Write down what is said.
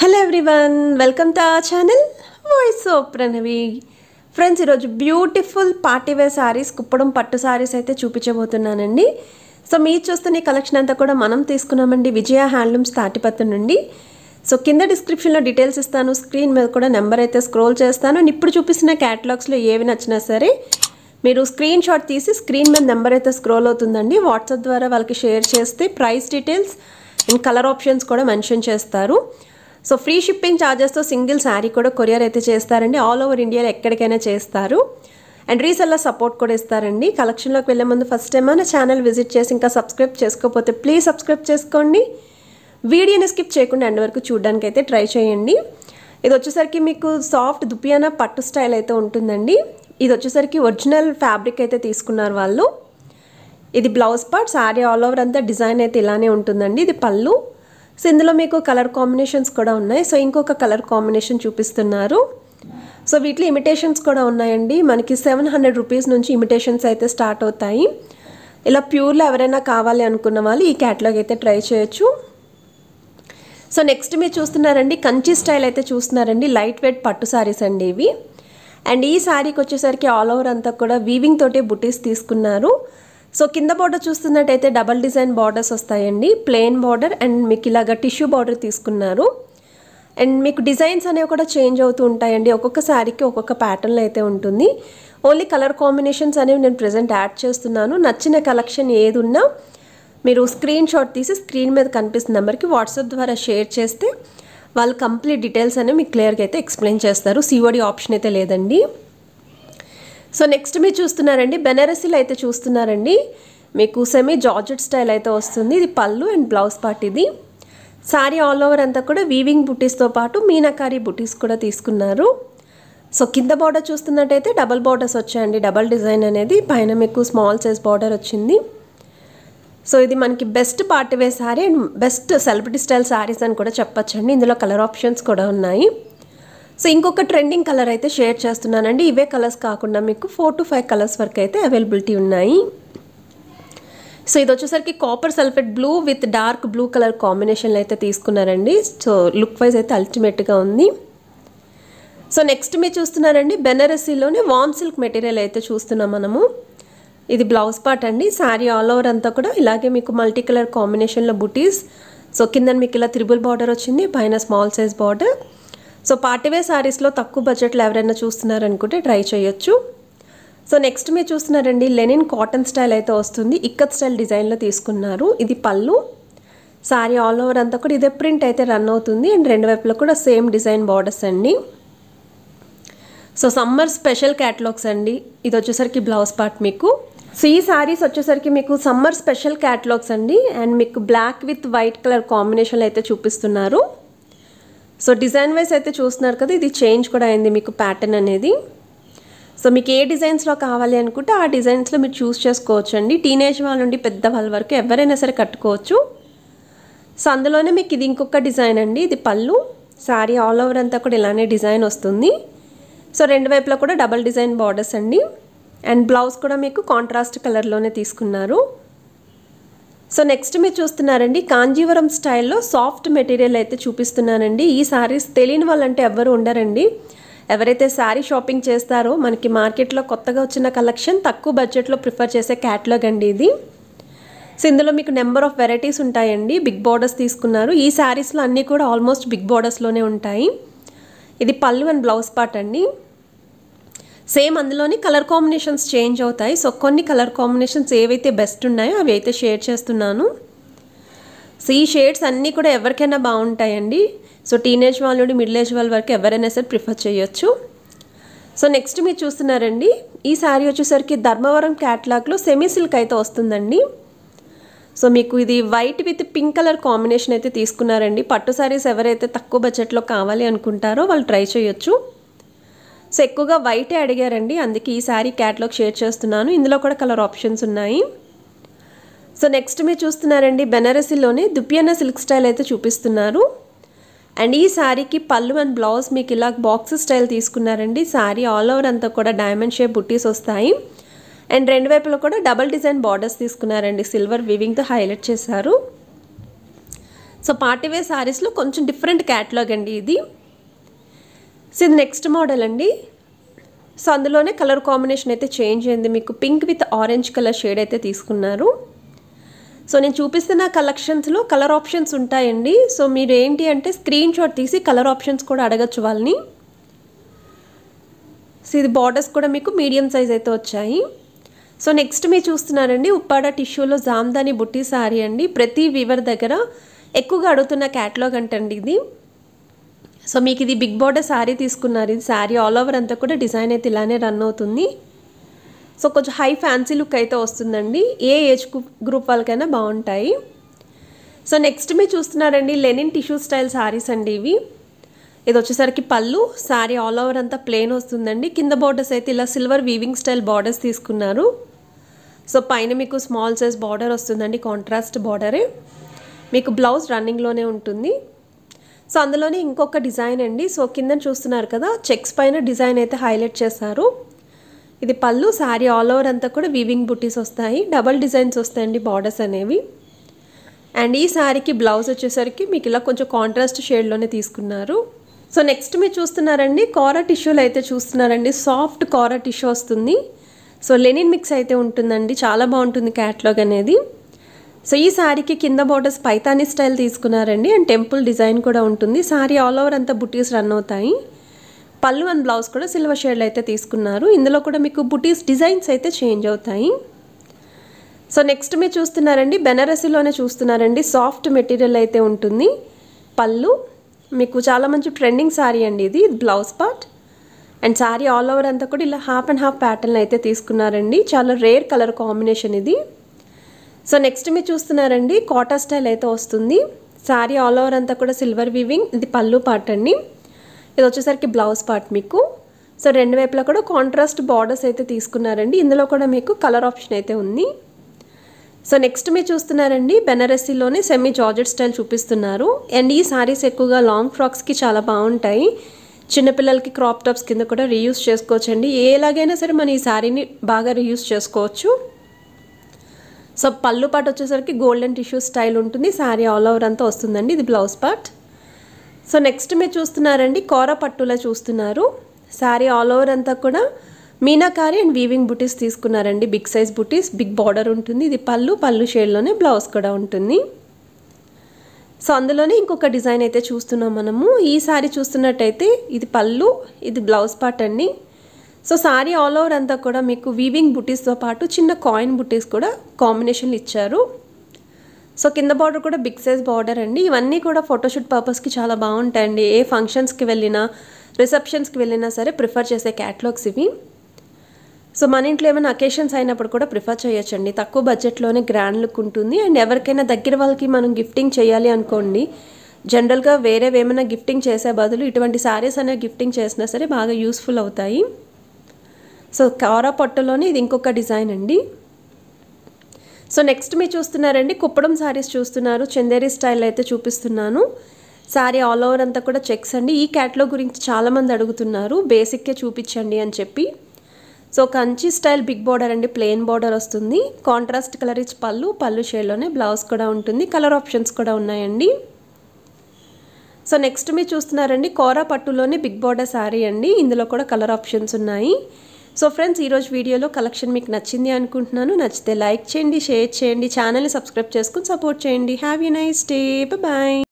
hello everyone welcome to ఆ channel voice of Pranavi friends ఈరోజు beautiful party wear saris Kuppadam పట్టు సారీస్ అయితే చూపించబోతున్నానండి సో మీరు చూస్తున్న కలెక్షన్ అంతా కూడా మనం తీసుకున్నామండి విజయ హ్యాండ్లూమ్స్ తాటిపత్తు నుండి సో కింద డిస్క్రిప్షన్లో డీటెయిల్స్ ఇస్తాను స్క్రీన్ మీద కూడా నెంబర్ అయితే స్క్రోల్ చేస్తాను ఇప్పుడు చూపిస్తున్న క్యాటలాగ్స్లో ఏవి నచ్చినా సరే మీరు స్క్రీన్ షాట్ తీసి స్క్రీన్ మీద నెంబర్ అయితే స్క్రోల్ అవుతుందండి వాట్సాప్ ద్వారా వాళ్ళకి షేర్ చేస్తే price details and colour options కూడా మెన్షన్ చేస్తారు సో ఫ్రీ షిప్పింగ్ ఛార్జెస్తో సింగిల్ శారీ కూడా కొరియర్ అయితే చేస్తారండి ఆల్ ఓవర్ ఇండియాలో ఎక్కడికైనా చేస్తారు అండ్ రీసెల్లర్ సపోర్ట్ కూడా ఇస్తారండి కలెక్షన్లోకి వెళ్ళే ముందు ఫస్ట్ టైం నా ఛానల్ విజిట్ చేసి ఇంకా సబ్స్క్రైబ్ చేసుకోకపోతే ప్లీజ్ సబ్స్క్రైబ్ చేసుకోండి వీడియోని స్కిప్ చేయకుండా అండ్ వరకు చూడడానికి అయితే ట్రై చేయండి ఇది వచ్చేసరికి మీకు సాఫ్ట్ దుపియానా పట్టు స్టైల్ అయితే ఉంటుందండి ఇది వచ్చేసరికి ఒరిజినల్ ఫ్యాబ్రిక్ అయితే తీసుకున్నారు వాళ్ళు ఇది blouse part sari all over అంతా డిజైన్ అయితే ఇలానే ఉంటుందండి ఇది పళ్ళు సో ఇందులో మీకు కలర్ కాంబినేషన్స్ కూడా ఉన్నాయి సో ఇంకొక కలర్ కాంబినేషన్ చూపిస్తున్నారు సో వీటిలో ఇమిటేషన్స్ కూడా ఉన్నాయండి మనకి సెవెన్ హండ్రెడ్ రూపీస్ నుంచి ఇమిటేషన్స్ అయితే స్టార్ట్ అవుతాయి ఇలా ప్యూర్లో ఎవరైనా కావాలి అనుకున్న వాళ్ళు ఈ క్యాట్లాగ్ అయితే ట్రై చేయొచ్చు సో నెక్స్ట్ మీరు చూస్తున్నారండి కంచి స్టైల్ అయితే చూస్తున్నారండి లైట్ వెయిట్ పట్టు శారీస్ అండి ఇవి అండ్ ఈ శారీకి వచ్చేసరికి ఆల్ ఓవర్ అంతా కూడా వీవింగ్ తోటే బుటీస్ తీసుకున్నారు సో కింద బార్డర్ చూస్తున్నట్టయితే డబల్ డిజైన్ బార్డర్స్ వస్తాయండి ప్లెయిన్ బార్డర్ అండ్ మీకు ఇలాగ టిష్యూ బార్డర్ తీసుకున్నారు అండ్ మీకు డిజైన్స్ అనేవి కూడా చేంజ్ అవుతూ ఉంటాయండి ఒక్కొక్క శారీకి ఒక్కొక్క ప్యాటర్న్లో అయితే ఉంటుంది ఓన్లీ కలర్ కాంబినేషన్స్ అనేవి నేను ప్రజెంట్ యాడ్ చేస్తున్నాను నచ్చిన కలెక్షన్ ఏది ఉన్నా మీరు స్క్రీన్ షాట్ తీసి స్క్రీన్ మీద కనిపిస్తున్న నెంబర్కి వాట్సాప్ ద్వారా షేర్ చేస్తే వాళ్ళు కంప్లీట్ డీటెయిల్స్ అనేవి మీకు క్లియర్గా అయితే ఎక్స్ప్లెయిన్ చేస్తారు సిఓడి ఆప్షన్ అయితే లేదండి సో నెక్స్ట్ మీరు చూస్తున్నారండి బెనారసీలు అయితే చూస్తున్నారండి మీకు సెమీ జార్జెట్ స్టైల్ అయితే వస్తుంది ఇది పళ్ళు అండ్ బ్లౌజ్ పార్ట్ ఇది శారీ ఆల్ ఓవర్ అంతా కూడా వీవింగ్ బుటీస్తో పాటు మీనాకారీ బుటీస్ కూడా తీసుకున్నారు సో కింద బార్డర్ చూస్తున్నట్టయితే డబల్ బార్డర్స్ వచ్చాయండి డబల్ డిజైన్ అనేది పైన మీకు స్మాల్ సైజ్ బార్డర్ వచ్చింది సో ఇది మనకి best party wear sari and best celebrity style saris అని కూడా చెప్పచ్చండి ఇందులో కలర్ ఆప్షన్స్ కూడా ఉన్నాయి సో ఇంకొక ట్రెండింగ్ కలర్ అయితే షేర్ చేస్తున్నానండి ఇవే కలర్స్ కాకుండా మీకు ఫోర్ టు ఫైవ్ కలర్స్ వరకు అయితే అవైలబిలిటీ ఉన్నాయి సో ఇది వచ్చేసరికి copper sulphate blue with dark blue colour కాంబినేషన్లో అయితే తీసుకున్నారండి సో లుక్ వైజ్ అయితే అల్టిమేట్గా ఉంది సో నెక్స్ట్ మీరు చూస్తున్నారండి బెనారసీలోనే వామ్ సిల్క్ మెటీరియల్ అయితే చూస్తున్నాం మనము ఇది బ్లౌజ్ పార్ట్ అండి శారీ ఆల్ ఓవర్ అంతా కూడా ఇలాగే మీకు మల్టీ కలర్ కాంబినేషన్లో బుటీస్ సో కింద మీకు ఇలా త్రిబుల్ బార్డర్ వచ్చింది పైన small size border so party wear శారీస్లో తక్కువ బడ్జెట్లో ఎవరైనా చూస్తున్నారనుకుంటే ట్రై చేయొచ్చు సో నెక్స్ట్ మీరు చూస్తున్నారండి లెనిన్ కాటన్ స్టైల్ అయితే వస్తుంది ఇక్కత్ స్టైల్ డిజైన్లో తీసుకున్నారు ఇది పళ్ళు శారీ ఆల్ ఓవర్ అంతా కూడా ఇదే ప్రింట్ అయితే రన్ అవుతుంది అండ్ రెండు వైపులో కూడా సేమ్ డిజైన్ బార్డర్స్ అండి సో సమ్మర్ స్పెషల్ క్యాటలాగ్స్ అండి ఇది వచ్చేసరికి బ్లౌజ్ పార్ట్ మీకు సో ఈ శారీస్ వచ్చేసరికి మీకు సమ్మర్ స్పెషల్ క్యాటలాగ్స్ అండి అండ్ మీకు బ్లాక్ విత్ వైట్ కలర్ కాంబినేషన్లో అయితే చూపిస్తున్నారు సో డిజైన్ వైజ్ అయితే చూస్తున్నారు కదా ఇది చేంజ్ కూడా అయింది మీకు ప్యాటర్న్ అనేది సో మీకు ఏ డిజైన్స్లో కావాలి అనుకుంటే ఆ డిజైన్స్లో మీరు చూస్ చేసుకోవచ్చు అండి టీనేజ్ వాళ్ళ నుండి పెద్ద వాళ్ళ వరకు ఎవరైనా సరే కట్టుకోవచ్చు సో అందులోనే మీకు ఇది ఇంకొక డిజైన్ అండి ఇది పళ్ళు శారీ ఆల్ ఓవర్ అంతా కూడా ఇలానే డిజైన్ వస్తుంది సో రెండు వైపులా కూడా డబల్ డిజైన్ బార్డర్స్ అండి అండ్ బ్లౌజ్ కూడా మీకు కాంట్రాస్ట్ కలర్లోనే తీసుకున్నారు సో నెక్స్ట్ మీరు చూస్తున్నారండి కాంజీవరం స్టైల్లో సాఫ్ట్ మెటీరియల్ అయితే చూపిస్తున్నానండి ఈ శారీస్ తెలియని వాళ్ళంటే ఎవరు ఉండరండి ఎవరైతే శారీ షాపింగ్ చేస్తారో మనకి మార్కెట్లో కొత్తగా వచ్చిన కలెక్షన్ తక్కువ బడ్జెట్లో ప్రిఫర్ చేసే క్యాటలాగ్ అండి ఇది సో ఇందులో మీకు నెంబర్ ఆఫ్ వెరైటీస్ ఉంటాయండి బిగ్ బార్డర్స్ తీసుకున్నారు ఈ శారీస్లో అన్నీ కూడా ఆల్మోస్ట్ బిగ్ బార్డర్స్లోనే ఉంటాయి ఇది పళ్ళు అండ్ బ్లౌజ్ పార్ట్ అండి సేమ్ అందులోని కలర్ కాంబినేషన్స్ చేంజ్ అవుతాయి సో కొన్ని కలర్ కాంబినేషన్స్ ఏవైతే బెస్ట్ ఉన్నాయో అవి అయితే షేర్ చేస్తున్నాను సో ఈ షేడ్స్ అన్నీ కూడా ఎవరికైనా బాగుంటాయండి సో టీనేజ్ వాళ్ళ నుండి మిడిల్ ఏజ్ వాళ్ళ వరకు ఎవరైనా సరే ప్రిఫర్ చేయొచ్చు సో నెక్స్ట్ మీరు చూస్తున్నారండి ఈ శారీ వచ్చేసరికి ధర్మవరం క్యాట్లాగ్లో సెమీ సిల్క్ అయితే వస్తుందండి సో మీకు ఇది white with pink colour combination అయితే తీసుకున్నారండి పట్టు శారీస్ ఎవరైతే తక్కువ బడ్జెట్లో కావాలి అనుకుంటారో వాళ్ళు ట్రై చేయొచ్చు సో ఎక్కువగా వైటే అడిగారండి అందుకే ఈ శారీ క్యాట్లాగ్ షేర్ చేస్తున్నాను ఇందులో కూడా కలర్ ఆప్షన్స్ ఉన్నాయి సో నెక్స్ట్ మీరు చూస్తున్నారండి బెనారసీలోనే దుప్పియన్న సిల్క్ స్టైల్ అయితే చూపిస్తున్నారు అండ్ ఈ శారీకి పళ్ళు అండ్ బ్లౌజ్ మీకు ఇలా బాక్స్ స్టైల్ తీసుకున్నారండి శారీ ఆల్ ఓవర్ అంతా కూడా డైమండ్ షేప్ బుట్టీస్ వస్తాయి అండ్ రెండు వైపులో కూడా డబల్ డిజైన్ బార్డర్స్ తీసుకున్నారండి సిల్వర్ వివింగ్తో హైలైట్ చేశారు సో పార్టీవేర్ శారీస్లో కొంచెం డిఫరెంట్ క్యాటలాగ్ అండి ఇది సో ఇది నెక్స్ట్ మోడల్ అండి సో అందులోనే కలర్ కాంబినేషన్ అయితే చేంజ్ అయింది మీకు pink with orange colour shade అయితే తీసుకున్నారు సో నేను చూపిస్తున్న కలెక్షన్స్లో కలర్ ఆప్షన్స్ ఉంటాయండి సో మీరు ఏంటి అంటే స్క్రీన్ షాట్ తీసి కలర్ ఆప్షన్స్ కూడా అడగచ్చు వాళ్ళని సో ఇది బార్డర్స్ కూడా మీకు మీడియం సైజ్ అయితే వచ్చాయి సో నెక్స్ట్ మీరు చూస్తున్నారండి ఉప్పాడ టిష్యూలో జామ్దాని బుట్టి సారీ అండి ప్రతి వీవర్ దగ్గర ఎక్కువగా అడుగుతున్న క్యాట్లాగ్ అంటండి ఇది సో మీకు ఇది బిగ్ బోర్డర్ శారీ తీసుకున్నారు ఇది శారీ ఆల్ ఓవర్ అంతా కూడా డిజైన్ అయితే ఇలానే రన్ అవుతుంది సో కొంచెం హై ఫ్యాన్సీ లుక్ అయితే వస్తుందండి ఏ ఏజ్ గ్రూప్ వాళ్ళకైనా బాగుంటాయి సో నెక్స్ట్ మీరు చూస్తున్నారండి లెనిన్ టిష్యూ స్టైల్ శారీస్ అండి ఇవి ఇది వచ్చేసరికి పళ్ళు శారీ ఆల్ ఓవర్ అంతా ప్లెయిన్ వస్తుందండి కింద బార్డర్స్ అయితే ఇలా సిల్వర్ వీవింగ్ స్టైల్ బార్డర్స్ తీసుకున్నారు సో పైన మీకు స్మాల్ సైజ్ బార్డర్ వస్తుందండి కాంట్రాస్ట్ బార్డరే మీకు బ్లౌజ్ రన్నింగ్లోనే ఉంటుంది సో అందులోనే ఇంకొక డిజైన్ అండి సో కింద చూస్తున్నారు కదా చెక్స్ పైన డిజైన్ అయితే హైలైట్ చేశారు ఇది పళ్ళు శారీ ఆల్ ఓవర్ అంతా కూడా వీవింగ్ బుట్టీస్ వస్తాయి డబల్ డిజైన్స్ వస్తాయండి బార్డర్స్ అనేవి అండ్ ఈ శారీకి బ్లౌజ్ వచ్చేసరికి మీకు ఇలా కొంచెం కాంట్రాస్ట్ షేడ్లోనే తీసుకున్నారు సో నెక్స్ట్ మీరు చూస్తున్నారండి కార టిష్యూలు అయితే చూస్తున్నారండి సాఫ్ట్ కారా టిష్యూ వస్తుంది సో లెనిన్ మిక్స్ అయితే ఉంటుందండి చాలా బాగుంటుంది క్యాట్లాగ్ అనేది సో ఈ శారీకి కింద బోర్డర్స్ పైతాని స్టైల్ తీసుకున్నారండి అండ్ టెంపుల్ డిజైన్ కూడా ఉంటుంది శారీ ఆల్ ఓవర్ అంతా బుటీస్ రన్ అవుతాయి పళ్ళు అండ్ బ్లౌజ్ కూడా సిల్వర్ షేడ్లు అయితే తీసుకున్నారు ఇందులో కూడా మీకు బుటీస్ డిజైన్స్ అయితే చేంజ్ అవుతాయి సో నెక్స్ట్ మీరు చూస్తున్నారండి బెనారసీలోనే చూస్తున్నారండి సాఫ్ట్ మెటీరియల్ అయితే ఉంటుంది పళ్ళు మీకు చాలా మంచి ట్రెండింగ్ శారీ అండి ఇది blouse part and sari all over అంతా కూడా ఇలా హాఫ్ అండ్ హాఫ్ ప్యాటర్న్ అయితే తీసుకున్నారండి చాలా రేర్ కలర్ కాంబినేషన్ ఇది సో నెక్స్ట్ మీరు చూస్తున్నారండి కోటా స్టైల్ అయితే వస్తుంది శారీ ఆల్ ఓవర్ అంతా కూడా సిల్వర్ వీవింగ్ ఇది పళ్ళు పార్ట్ అండి ఇది వచ్చేసరికి బ్లౌజ్ పార్ట్ మీకు సో రెండు వైపులా కూడా కాంట్రాస్ట్ బార్డర్స్ అయితే తీసుకున్నారండి ఇందులో కూడా మీకు కలర్ ఆప్షన్ అయితే ఉంది సో నెక్స్ట్ మీరు చూస్తున్నారండి బెనారసీలోనే సెమీ జార్జెట్ స్టైల్ చూపిస్తున్నారు అండ్ ఈ శారీస్ ఎక్కువగా లాంగ్ ఫ్రాక్స్కి చాలా బాగుంటాయి చిన్నపిల్లలకి క్రాప్ టాప్స్ కింద కూడా రీయూస్ చేసుకోవచ్చండి ఎలాగైనా సరే మనం ఈ శారీని బాగా రీయూస్ చేసుకోవచ్చు సో పళ్ళు పాటు వచ్చేసరికి గోల్డెన్ టిష్యూ స్టైల్ ఉంటుంది శారీ ఆల్ ఓవర్ అంతా వస్తుందండి ఇది బ్లౌజ్ పార్ట్ సో నెక్స్ట్ మీరు చూస్తున్నారండి కోర పట్టులా చూస్తున్నారు శారీ ఆల్ ఓవర్ అంతా కూడా మీనాకారి అండ్ వీవింగ్ బుటీస్ తీసుకున్నారండి big size buttis big border ఉంటుంది ఇది పళ్ళు పళ్ళు షేడ్లోనే బ్లౌజ్ కూడా ఉంటుంది సో అందులోనే ఇంకొక డిజైన్ అయితే చూస్తున్నాం మనము ఈ శారీ చూస్తున్నట్టయితే ఇది పళ్ళు ఇది బ్లౌజ్ పార్ట్ అండి సో సారీ ఆల్ ఓవర్ అంతా కూడా మీకు వీవింగ్ బుటీస్తో పాటు చిన్న కాయిన్ బుటీస్ కూడా కాంబినేషన్లు ఇచ్చారు సో కింద బార్డర్ కూడా బిగ్ సైజ్ బార్డర్ అండి ఇవన్నీ కూడా ఫోటోషూట్ పర్పస్కి చాలా బాగుంటాయండి ఏ ఫంక్షన్స్కి వెళ్ళినా రిసెప్షన్స్కి వెళ్ళినా సరే ప్రిఫర్ చేసే క్యాటలాగ్స్ ఇవి సో మన ఇంట్లో ఏమైనా అకేషన్స్ అయినప్పుడు కూడా ప్రిఫర్ చేయొచ్చండి తక్కువ బడ్జెట్లోనే గ్రాండ్ లుక్ ఉంటుంది అండ్ ఎవరికైనా దగ్గర వాళ్ళకి మనం గిఫ్టింగ్ చేయాలి అనుకోండి జనరల్గా వేరేవేమైనా గిఫ్టింగ్ చేసే బదులు ఇటువంటి శారీస్ అనేవి గిఫ్టింగ్ చేసినా సరే బాగా యూస్ఫుల్ అవుతాయి సో కారా పొట్టలోని ఇది ఇంకొక డిజైన్ అండి సో నెక్స్ట్ మీరు చూస్తున్నారండి కుప్పడం శారీస్ చూస్తున్నారు చందేరి స్టైల్ అయితే చూపిస్తున్నాను శారీ ఆల్ ఓవర్ అంతా కూడా చెక్స్ అండి ఈ క్యాట్లో గురించి చాలామంది అడుగుతున్నారు బేసిక్కే చూపించండి అని చెప్పి so Kanchi style big border అండి ప్లెయిన్ బార్డర్ వస్తుంది కాంట్రాస్ట్ కలర్ ఇచ్చి పళ్ళు పళ్ళు షేడ్లోనే బ్లౌజ్ కూడా ఉంటుంది కలర్ ఆప్షన్స్ కూడా ఉన్నాయండి సో నెక్స్ట్ మీరు చూస్తున్నారండి కోరా పట్టులోనే బిగ్ బార్డర్ శారీ అండి ఇందులో కూడా కలర్ ఆప్షన్స్ ఉన్నాయి సో ఫ్రెండ్స్ ఈరోజు వీడియోలో కలెక్షన్ మీకు నచ్చింది అనుకుంటున్నాను నచ్చితే లైక్ చేయండి షేర్ చేయండి ఛానల్ని సబ్స్క్రైబ్ చేసుకుని సపోర్ట్ చేయండి have you nice day bye